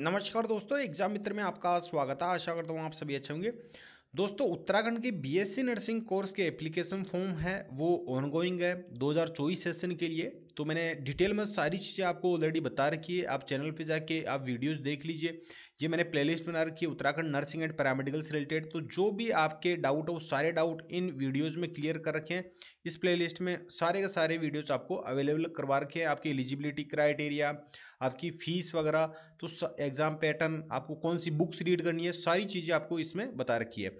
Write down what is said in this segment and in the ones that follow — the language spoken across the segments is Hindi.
नमस्कार दोस्तों एग्जाम मित्र में आपका स्वागत है आशा करता हूँ आप सभी अच्छे होंगे दोस्तों उत्तराखंड के बीएससी नर्सिंग कोर्स के एप्लीकेशन फॉर्म है वो ऑनगोइंग है 2024 सेशन के लिए तो मैंने डिटेल में सारी चीज़ें आपको ऑलरेडी बता रखी है आप चैनल पे जाके आप वीडियोस देख लीजिए ये मैंने प्लेलिस्ट बना रखी है उत्तराखंड नर्सिंग एंड पैरामेडिकल से रिलेटेड तो जो भी आपके डाउट है वो सारे डाउट इन वीडियोज़ में क्लियर कर रखे हैं इस प्लेलिस्ट में सारे के सारे वीडियोज़ आपको अवेलेबल करवा रखे हैं आपकी एलिजिबिलिटी क्राइटेरिया आपकी फ़ीस वगैरह तो एग्ज़ाम पैटर्न आपको कौन सी बुक्स रीड करनी है सारी चीज़ें आपको इसमें बता रखी है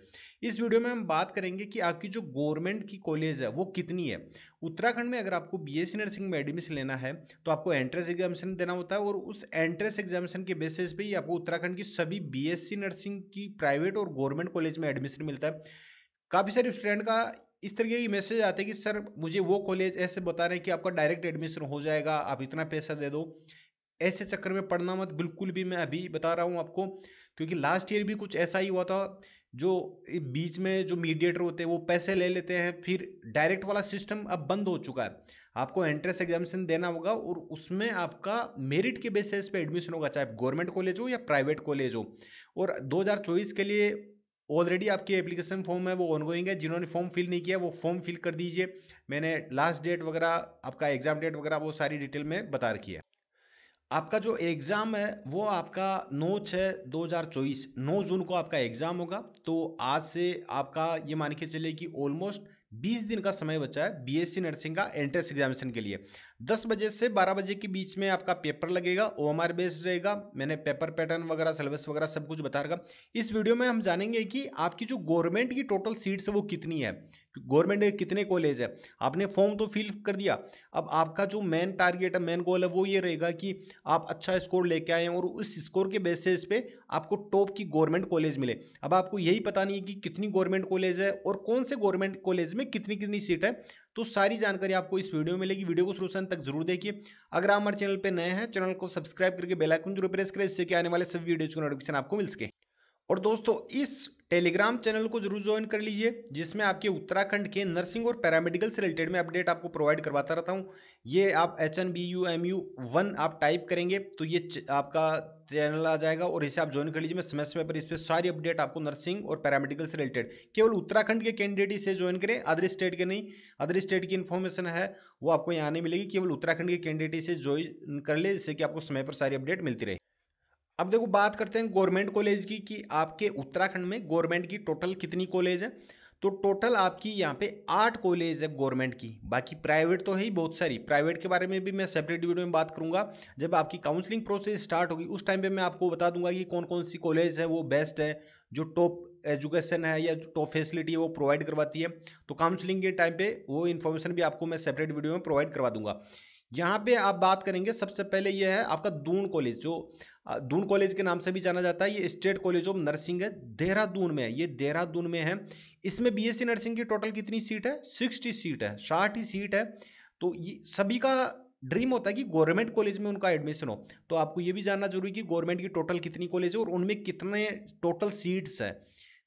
इस वीडियो में हम बात करेंगे कि आपकी जो गवर्नमेंट की कॉलेज है वो कितनी है उत्तराखंड में अगर आपको बी एस नर्सिंग में एडमिशन लेना है तो आपको एंट्रेंस एग्जामिशन देना होता है और उस एंट्रेंस एग्जामिशन के बेसिस पर ही आपको उत्तराखंड की सभी बी नर्सिंग की प्राइवेट और गवर्नमेंट कॉलेज में एडमिशन मिलता है काफ़ी सारे स्टूडेंट का इस तरीके की मैसेज आते हैं कि सर मुझे वो कॉलेज ऐसे बता रहे हैं कि आपका डायरेक्ट एडमिशन हो जाएगा आप इतना पैसा दे दो ऐसे चक्कर में पढ़ना मत बिल्कुल भी मैं अभी बता रहा हूँ आपको क्योंकि लास्ट ईयर भी कुछ ऐसा ही हुआ था जो बीच में जो मीडिएटर होते हैं वो पैसे ले लेते हैं फिर डायरेक्ट वाला सिस्टम अब बंद हो चुका है आपको एंट्रेंस एग्जामिशन देना होगा और उसमें आपका मेरिट के बेसिस पे एडमिशन होगा चाहे गवर्नमेंट कॉलेज हो या प्राइवेट कॉलेज हो और 2024 के लिए ऑलरेडी आपकी एप्लीकेशन फॉर्म है वो ऑनगोइंग है जिन्होंने फॉर्म फिल नहीं किया वो फॉर्म फिल कर दीजिए मैंने लास्ट डेट वगैरह आपका एग्जाम डेट वगैरह वो सारी डिटेल में बता रखी है आपका जो एग्ज़ाम है वो आपका नौ छः दो हज़ार चौबीस नौ जून को आपका एग्ज़ाम होगा तो आज से आपका ये मान के चलिए कि ऑलमोस्ट बीस दिन का समय बचा है बीएससी नर्सिंग का एंट्रेंस एग्जामिनेशन के लिए दस बजे से बारह बजे के बीच में आपका पेपर लगेगा ओ एम आर बेस्ड रहेगा मैंने पेपर पैटर्न वगैरह सिलेबस वगैरह सब कुछ बता रखा इस वीडियो में हम जानेंगे कि आपकी जो गवर्नमेंट की टोटल सीट्स है वो कितनी है गवर्नमेंट के कितने कॉलेज है आपने फॉर्म तो फिल कर दिया अब आपका जो मेन टारगेट है मेन गोल है वो ये रहेगा कि आप अच्छा स्कोर लेके आए और उस स्कोर के बेसिस पे आपको टॉप की गवर्नमेंट कॉलेज मिले अब आपको यही पता नहीं है कि कितनी गवर्नमेंट कॉलेज है और कौन से गवर्नमेंट कॉलेज में कितनी कितनी सीट है तो सारी जानकारी आपको इस वीडियो में मिलेगी वीडियो को शुरू से तक जरूर देखिए अगर आप हमारे चैनल पर नए हैं चैनल को सब्सक्राइब करके बेलाइकन जरूर प्रेस करें जिससे कि आने वाले सभी वीडियोज को नोटिफिकेशन आपको मिल सके और दोस्तों इस टेलीग्राम चैनल को जरूर ज्वाइन कर लीजिए जिसमें आपके उत्तराखंड के नर्सिंग और पैरामेडिकल से रिलेटेड में अपडेट आपको प्रोवाइड करवाता रहता हूँ ये आप H N B U M U one आप टाइप करेंगे तो ये आपका चैनल आ जाएगा और इसे आप ज्वाइन कर लीजिए मैं समय समय पर इस पर सारी अपडेट आपको नर्सिंग और पैरामेडिकल से रिलेटेड केवल उत्तराखंड के कैंडिडेट इसे ज्वाइन करें अदर स्टेट के नहीं अदर स्टेट की इन्फॉर्मेशन है वो आपको यहाँ नहीं मिलेगी केवल उत्तराखंड के कैंडिडेट इसे ज्वाइन कर ले जिससे कि आपको समय पर सारी अपडेट मिलती रहे अब देखो बात करते हैं गवर्नमेंट कॉलेज की कि आपके उत्तराखंड में गवर्नमेंट की टोटल कितनी कॉलेज है तो टोटल आपकी यहाँ पे आठ कॉलेज है गवर्नमेंट की बाकी प्राइवेट तो है ही बहुत सारी प्राइवेट के बारे में भी मैं सेपरेट वीडियो में बात करूंगा जब आपकी काउंसलिंग प्रोसेस स्टार्ट होगी उस टाइम पे मैं आपको बता दूंगा कि कौन कौन सी कॉलेज है वो बेस्ट है जो टॉप एजुकेशन है या टॉप फैसिलिटी है वो प्रोवाइड करवाती है तो काउंसलिंग के टाइम पे वो इन्फॉर्मेशन भी आपको मैं सेपरेट वीडियो में प्रोवाइड करवा दूंगा यहाँ पे आप बात करेंगे सबसे पहले यह है आपका दून कॉलेज जो दून कॉलेज के नाम से भी जाना जाता है ये स्टेट कॉलेज ऑफ नर्सिंग है देहरादून में है ये देहरादून में है इसमें बीएससी नर्सिंग की टोटल कितनी सीट है सिक्सटी सीट है साठ ही सीट है तो ये सभी का ड्रीम होता है कि गवर्नमेंट कॉलेज में उनका एडमिशन हो तो आपको ये भी जानना जरूरी कि गवर्नमेंट की टोटल कितनी कॉलेज है और उनमें कितने टोटल सीट्स हैं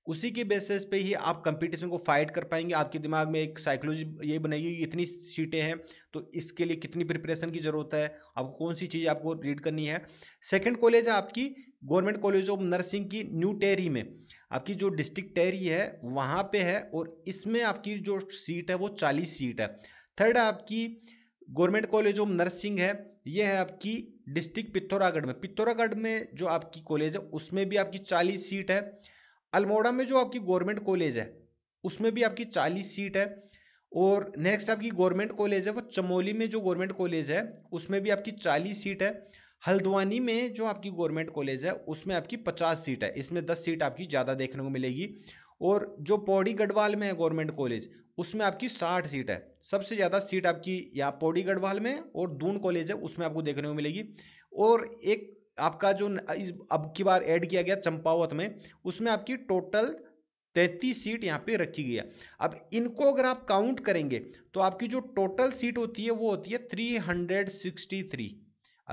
उसी के बेसिस पे ही आप कंपटीशन को फाइट कर पाएंगे आपके दिमाग में एक साइकोलॉजी ये बनेगी इतनी सीटें हैं तो इसके लिए कितनी प्रिपरेशन की ज़रूरत है आपको कौन सी चीज़ आपको रीड करनी है सेकंड कॉलेज है आपकी गवर्नमेंट कॉलेज ऑफ नर्सिंग की न्यू टेरी में आपकी जो डिस्ट्रिक्ट टेरी है वहाँ पर है और इसमें आपकी जो सीट है वो चालीस सीट है थर्ड है आपकी गवर्नमेंट कॉलेज ऑफ नर्सिंग है ये है आपकी डिस्ट्रिक्ट पिथौरागढ़ में पिथौरागढ़ में जो आपकी कॉलेज है उसमें भी आपकी चालीस सीट है अल्मोड़ा में जो आपकी गवर्नमेंट कॉलेज है उसमें भी आपकी चालीस सीट है और नेक्स्ट आपकी गवर्नमेंट कॉलेज है वो चमोली में जो गवर्नमेंट कॉलेज है उसमें भी आपकी चालीस सीट है हल्द्वानी में जो आपकी गवर्नमेंट कॉलेज है उसमें आपकी पचास सीट है इसमें दस सीट आपकी ज़्यादा देखने को मिलेगी और जो पौड़ी गढ़वाल में है गवर्नमेंट कॉलेज उसमें आपकी साठ सीट है सबसे ज़्यादा सीट आपकी या पौड़ी गढ़वाल में और दून कॉलेज है उसमें आपको देखने को मिलेगी और एक आपका जो अब की बार ऐड किया गया चंपावत में उसमें आपकी टोटल तैंतीस सीट यहाँ पे रखी गई है अब इनको अगर आप काउंट करेंगे तो आपकी जो टोटल सीट होती है वो होती है 363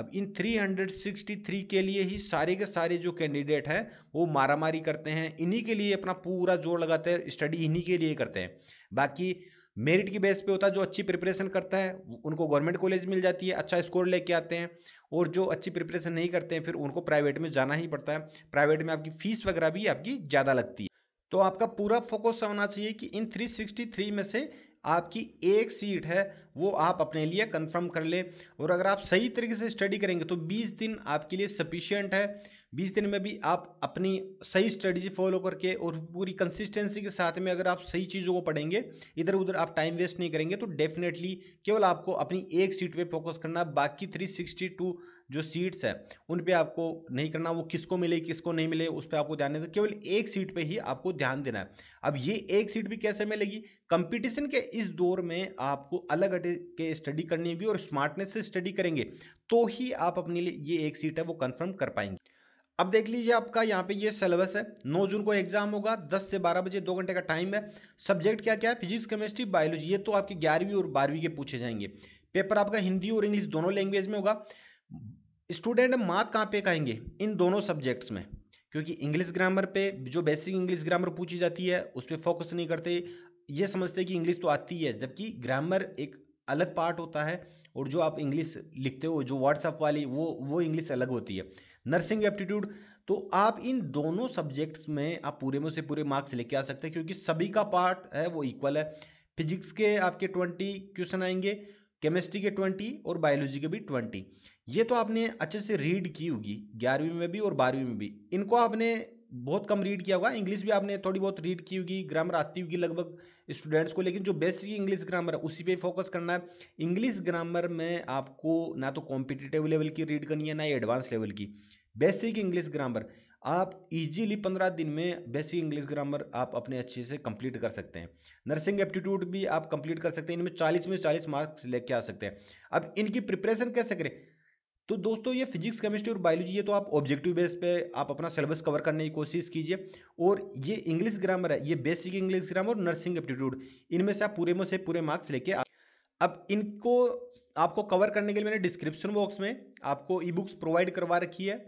अब इन 363 के लिए ही सारे के सारे जो कैंडिडेट हैं वो मारामारी करते हैं इन्हीं के लिए अपना पूरा जोर लगाते हैं स्टडी इन्हीं के लिए करते हैं बाकी मेरिट की बेस पे होता है जो अच्छी प्रिपरेशन करता है उनको गवर्नमेंट कॉलेज मिल जाती है अच्छा स्कोर लेके आते हैं और जो अच्छी प्रिपरेशन नहीं करते हैं फिर उनको प्राइवेट में जाना ही पड़ता है प्राइवेट में आपकी फीस वगैरह भी आपकी ज़्यादा लगती है तो आपका पूरा फोकस होना चाहिए कि इन 363 में से आपकी एक सीट है वो आप अपने लिए कंफर्म कर लें और अगर आप सही तरीके से स्टडी करेंगे तो 20 दिन आपके लिए सफिशियंट है बीस दिन में भी आप अपनी सही स्ट्रेटजी फॉलो करके और पूरी कंसिस्टेंसी के साथ में अगर आप सही चीज़ों को पढ़ेंगे इधर उधर आप टाइम वेस्ट नहीं करेंगे तो डेफिनेटली केवल आपको अपनी एक सीट पे फोकस करना बाकी थ्री सिक्सटी टू जो सीट्स है उन पे आपको नहीं करना वो किसको मिले किसको नहीं मिले उस पर आपको ध्यान देना केवल एक सीट पर ही आपको ध्यान देना है अब ये एक सीट भी कैसे मिलेगी कंपिटिशन के इस दौर में आपको अलग हटे के स्टडी करनी होगी और स्मार्टनेस से स्टडी करेंगे तो ही आप अपने लिए ये एक सीट है वो कन्फर्म कर पाएंगे अब देख लीजिए आपका यहाँ पे ये सिलेबस है 9 जून को एग्जाम होगा 10 से 12 बजे दो घंटे का टाइम है सब्जेक्ट क्या क्या है फिजिक्स केमिस्ट्री बायोलॉजी ये तो आपके ग्यारहवीं और बारहवीं के पूछे जाएंगे पेपर आपका हिंदी और इंग्लिश दोनों लैंग्वेज में होगा स्टूडेंट मात कहाँ पे कहेंगे इन दोनों सब्जेक्ट्स में क्योंकि इंग्लिश ग्रामर पे जो बेसिक इंग्लिश ग्रामर पूछी जाती है उस पर फोकस नहीं करते ये समझते कि इंग्लिश तो आती है जबकि ग्रामर एक अलग पार्ट होता है और जो आप इंग्लिश लिखते हो जो व्हाट्सअप वाली वो वो इंग्लिश अलग होती है नर्सिंग एप्टीट्यूड तो आप इन दोनों सब्जेक्ट्स में आप पूरे में से पूरे मार्क्स लेके आ सकते हैं क्योंकि सभी का पार्ट है वो इक्वल है फिजिक्स के आपके ट्वेंटी क्वेश्चन आएंगे केमिस्ट्री के ट्वेंटी और बायोलॉजी के भी ट्वेंटी ये तो आपने अच्छे से रीड की होगी ग्यारहवीं में भी और बारहवीं में भी इनको आपने बहुत कम रीड किया होगा इंग्लिश भी आपने थोड़ी बहुत रीड की होगी ग्रामर आती होगी लगभग स्टूडेंट्स को लेकिन जो बेसिक इंग्लिश ग्रामर है उसी पे फोकस करना है इंग्लिश ग्रामर में आपको ना तो कॉम्पिटेटिव लेवल की रीड करनी है ना एडवांस लेवल की बेसिक इंग्लिश ग्रामर आप इजीली पंद्रह दिन में बेसिक इंग्लिश ग्रामर आप अपने अच्छे से कंप्लीट कर सकते हैं नर्सिंग एप्टीट्यूड भी आप कंप्लीट कर सकते हैं इनमें चालीस में चालीस मार्क्स लेके आ सकते हैं अब इनकी प्रिपरेशन कैसे करें तो दोस्तों ये फिजिक्स केमिस्ट्री और बायोलॉजी ये तो आप ऑब्जेक्टिव बेस पे आप अपना सिलेबस कवर करने की कोशिश कीजिए और ये इंग्लिश ग्रामर है ये बेसिक इंग्लिश ग्रामर और नर्सिंग एप्टीट्यूड इनमें से आप पूरे में से पूरे मार्क्स लेके अब इनको आपको कवर करने के लिए मैंने डिस्क्रिप्शन बॉक्स में आपको ई बुक्स प्रोवाइड करवा रखी है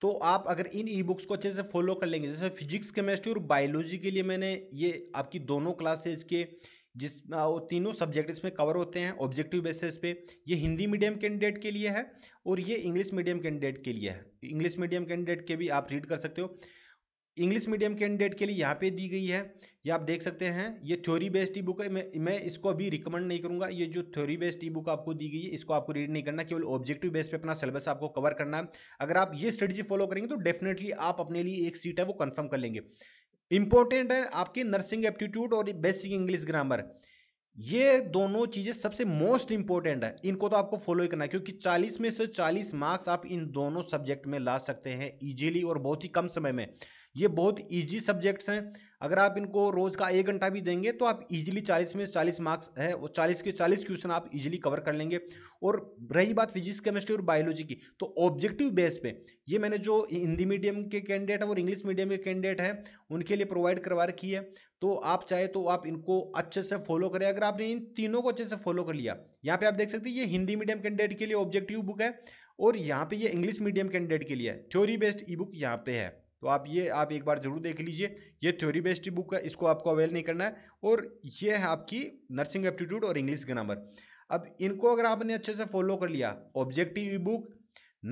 तो आप अगर इन ई बुक्स को अच्छे से फॉलो कर लेंगे जैसे फिजिक्स केमिस्ट्री और बायोलॉजी के लिए मैंने ये आपकी दोनों क्लासेज के जिस वो तीनों सब्जेक्ट इसमें कवर होते हैं ऑब्जेक्टिव बेसिस पे ये हिंदी मीडियम कैंडिडेट के लिए है और ये इंग्लिश मीडियम कैंडिडेट के लिए है इंग्लिश मीडियम कैंडिडेट के भी आप रीड कर सकते हो इंग्लिश मीडियम कैंडिडेट के लिए यहाँ पे दी गई है ये आप देख सकते हैं ये थ्योरी बेस्ड ई बुक है मैं मैं इसको अभी रिकमेंड नहीं करूँगा ये जो थ्योरी बेस्ड ई बुक आपको दी गई है इसको आपको रीड नहीं करना केवल ऑब्जेक्टिव बेस पे अपना सिलेबस आपको कवर करना है अगर आप ये स्ट्रेटजी फॉलो करेंगे तो डेफिनेटली आप अपने लिए एक सीट है वो कन्फर्म कर लेंगे इंपॉर्टेंट है आपकी नर्सिंग एप्टीट्यूड और बेसिक इंग्लिश ग्रामर ये दोनों चीज़ें सबसे मोस्ट इंपॉर्टेंट है इनको तो आपको फॉलो ही करना है क्योंकि 40 में से 40 मार्क्स आप इन दोनों सब्जेक्ट में ला सकते हैं इजीली और बहुत ही कम समय में ये बहुत ईजी सब्जेक्ट्स हैं अगर आप इनको रोज़ का एक घंटा भी देंगे तो आप इजीली 40 में 40 मार्क्स है और 40 के 40 क्वेश्चन आप इजीली कवर कर लेंगे और रही बात फिजिक्स केमिस्ट्री और बायोलॉजी की तो ऑब्जेक्टिव बेस पे ये मैंने जो हिंदी मीडियम के कैंडिडेट है और इंग्लिश मीडियम के कैंडिडेट हैं उनके लिए प्रोवाइड करवा रखी है तो आप चाहे तो आप इनको अच्छे से फॉलो करें अगर आपने इन तीनों को अच्छे से फॉलो कर लिया यहाँ पर आप देख सकते ये हिंदी मीडियम कैंडिडेट के लिए ऑब्जेक्टिव बुक है और यहाँ पर ये इंग्लिश मीडियम कैंडिडेट के लिए है थ्योरी बेस्ड ई बुक यहाँ पर है तो आप ये आप एक बार ज़रूर देख लीजिए ये थ्योरी बेस्ड बुक है इसको आपको अवेल नहीं करना है और ये है आपकी नर्सिंग एप्टीट्यूड और इंग्लिश ग्रामर अब इनको अगर आपने अच्छे से फॉलो कर लिया objective e book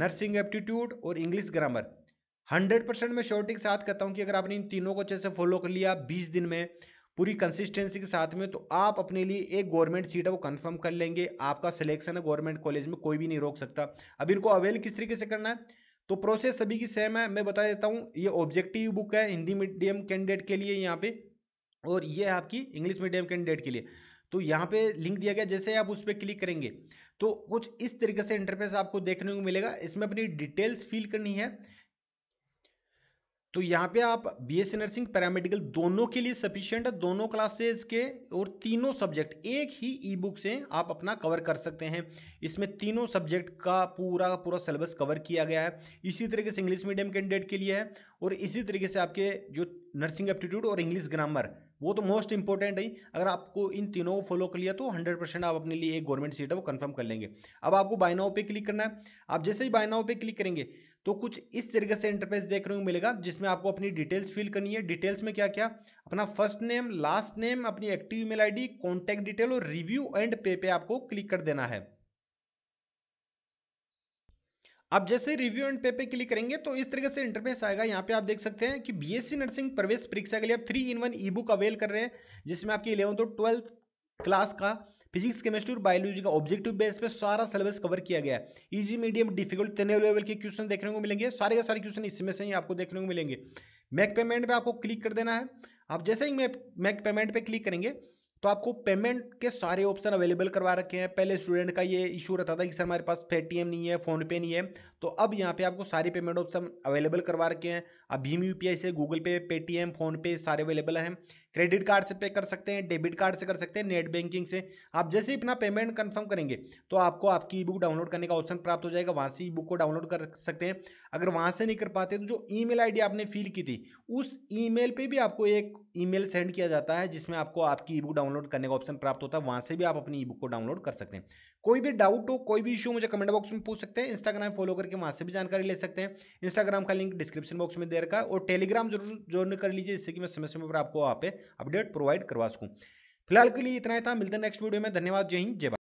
nursing aptitude और इंग्लिश ग्रामर हंड्रेड परसेंट मैं श्योरिटी के साथ कहता हूँ कि अगर आपने इन तीनों को अच्छे से फॉलो कर लिया बीस दिन में पूरी कंसिस्टेंसी के साथ में तो आप अपने लिए एक गवर्नमेंट सीट है वो कन्फर्म कर लेंगे आपका सिलेक्शन है गवर्नमेंट कॉलेज में कोई भी नहीं रोक सकता अब इनको अवेल किस तरीके से करना है तो प्रोसेस सभी की सेम है मैं बता देता हूँ ये ऑब्जेक्टिव बुक है हिंदी मीडियम कैंडिडेट के लिए यहाँ पे और ये है आपकी इंग्लिश मीडियम कैंडिडेट के लिए तो यहाँ पे लिंक दिया गया जैसे आप उस पर क्लिक करेंगे तो कुछ इस तरीके से इंटरफेस आपको देखने को मिलेगा इसमें अपनी डिटेल्स फिल करनी है तो यहाँ पे आप बीएससी नर्सिंग पैरामेडिकल दोनों के लिए सफिशियंट है दोनों क्लासेज के और तीनों सब्जेक्ट एक ही ई बुक से आप अपना कवर कर सकते हैं इसमें तीनों सब्जेक्ट का पूरा पूरा सिलेबस कवर किया गया है इसी तरीके से इंग्लिश मीडियम कैंडिडेट के लिए है और इसी तरीके से आपके जो नर्सिंग एप्टीट्यूड और इंग्लिश ग्रामर वो तो मोस्ट इंपॉर्टेंट है अगर आपको इन तीनों को फॉलो कर लिया तो 100 परसेंट आप अपने लिए एक गवर्नमेंट सीट है वो कंफर्म कर लेंगे अब आपको बायनाओ पे क्लिक करना है आप जैसे ही बायनाओ पे क्लिक करेंगे तो कुछ इस तरीके से इंटरफेस देखने को मिलेगा जिसमें आपको अपनी डिटेल्स फिल करनी है डिटेल्स में क्या क्या अपना फर्स्ट नेम लास्ट नेम अपनी active email ID contact detail और रिव्यू एंड पे पे आपको क्लिक कर देना है अब जैसे रिव्यू एंड पे पे क्लिक करेंगे तो इस तरीके से इंटरफेस आएगा यहाँ पे आप देख सकते हैं कि बीएससी नर्सिंग प्रवेश परीक्षा के लिए आप three in one e book avail कर रहे हैं जिसमें आपकी इलेवंथ और ट्वेल्थ क्लास का फिजिक्स केमिस्ट्री और बायोलॉजी का ऑब्जेक्टिव बेस पे सारा सिलेबस कवर किया गया है इजी मीडियम डिफिकल्ट तेने लेवल के क्वेश्चन देखने को मिलेंगे सारे के सारे क्वेश्चन इसमें से ही आपको देखने को मिलेंगे मैक पेमेंट पे आपको क्लिक कर देना है आप जैसे ही मैक पेमेंट पे क्लिक करेंगे तो आपको पेमेंट के सारे ऑप्शन अवेलेबल करवा रखे हैं पहले स्टूडेंट का ये इशू रहता था कि सर हमारे पास पेटीएम नहीं है फ़ोनपे नहीं है तो अब यहाँ पे आपको सारे पेमेंट ऑप्शन अवेलेबल करवा रखे हैं अब भीम यूपीआई से गूगल पे पेटीएम फ़ोनपे सारे अवेलेबल हैं क्रेडिट कार्ड से पे कर सकते हैं डेबिट कार्ड से कर सकते हैं नेट बैंकिंग से आप जैसे ही अपना पेमेंट कन्फर्म करेंगे तो आपको आपकी ई बुक डाउनलोड करने का ऑप्शन प्राप्त हो जाएगा वहाँ से ई बुक को डाउनलोड कर सकते हैं अगर वहाँ से नहीं कर पाते तो जो ई मेल आपने फिल की थी उस ई मेल भी आपको एक ई सेंड किया जाता है जिसमें आपको आपकी ई बुक डाउनलोड करने का ऑप्शन प्राप्त होता है वहाँ से भी आप अपनी ई बुक को डाउनलोड कर सकते हैं कोई भी डाउट हो कोई भी इशू मुझे कमेंट बॉक्स में पूछ सकते हैं इंस्टाग्राम फॉलो करके वहाँ से भी जानकारी ले सकते हैं इंस्टाग्राम का लिंक डिस्क्रिप्शन बॉक्स में दे रखा है और टेलीग्राम जरूर ज्वाइन कर लीजिए जिससे कि मैं समय समय पर आपको वहाँ पे अपडेट प्रोवाइड करवा सकूँ फिलहाल के लिए इतना ही था मिलते हैं नेक्स्ट वीडियो में धन्यवाद जय हिंद जय